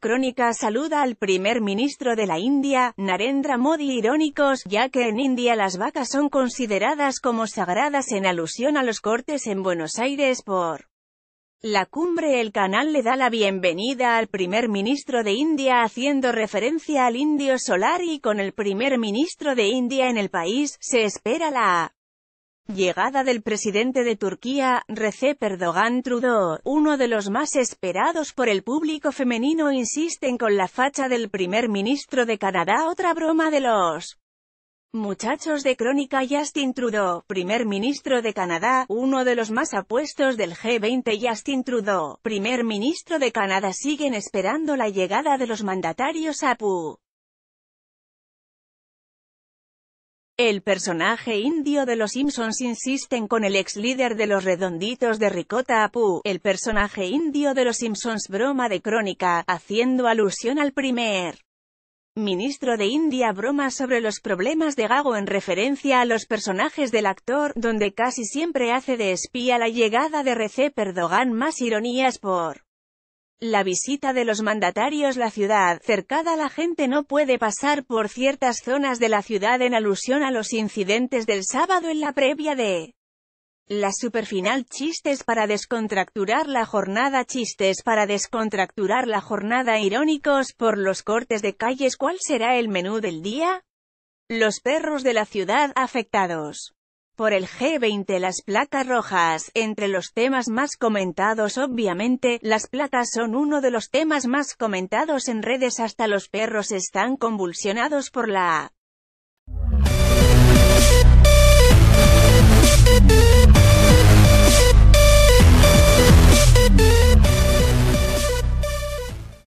Crónica saluda al primer ministro de la India, Narendra Modi irónicos, ya que en India las vacas son consideradas como sagradas en alusión a los cortes en Buenos Aires por la cumbre El canal le da la bienvenida al primer ministro de India haciendo referencia al indio solar y con el primer ministro de India en el país, se espera la Llegada del presidente de Turquía, Recep Erdogan Trudeau, uno de los más esperados por el público femenino insisten con la facha del primer ministro de Canadá otra broma de los muchachos de crónica Justin Trudeau, primer ministro de Canadá, uno de los más apuestos del G20 Justin Trudeau, primer ministro de Canadá siguen esperando la llegada de los mandatarios a Pu. El personaje indio de los Simpsons insisten con el ex líder de los redonditos de Ricota Apu, el personaje indio de los Simpsons broma de crónica, haciendo alusión al primer ministro de India broma sobre los problemas de Gago en referencia a los personajes del actor, donde casi siempre hace de espía la llegada de Recep Erdogan más ironías por la visita de los mandatarios la ciudad, cercada la gente no puede pasar por ciertas zonas de la ciudad en alusión a los incidentes del sábado en la previa de la superfinal Chistes para descontracturar la jornada Chistes para descontracturar la jornada Irónicos por los cortes de calles ¿Cuál será el menú del día? Los perros de la ciudad afectados por el G20 las placas rojas. Entre los temas más comentados obviamente, las placas son uno de los temas más comentados en redes hasta los perros están convulsionados por la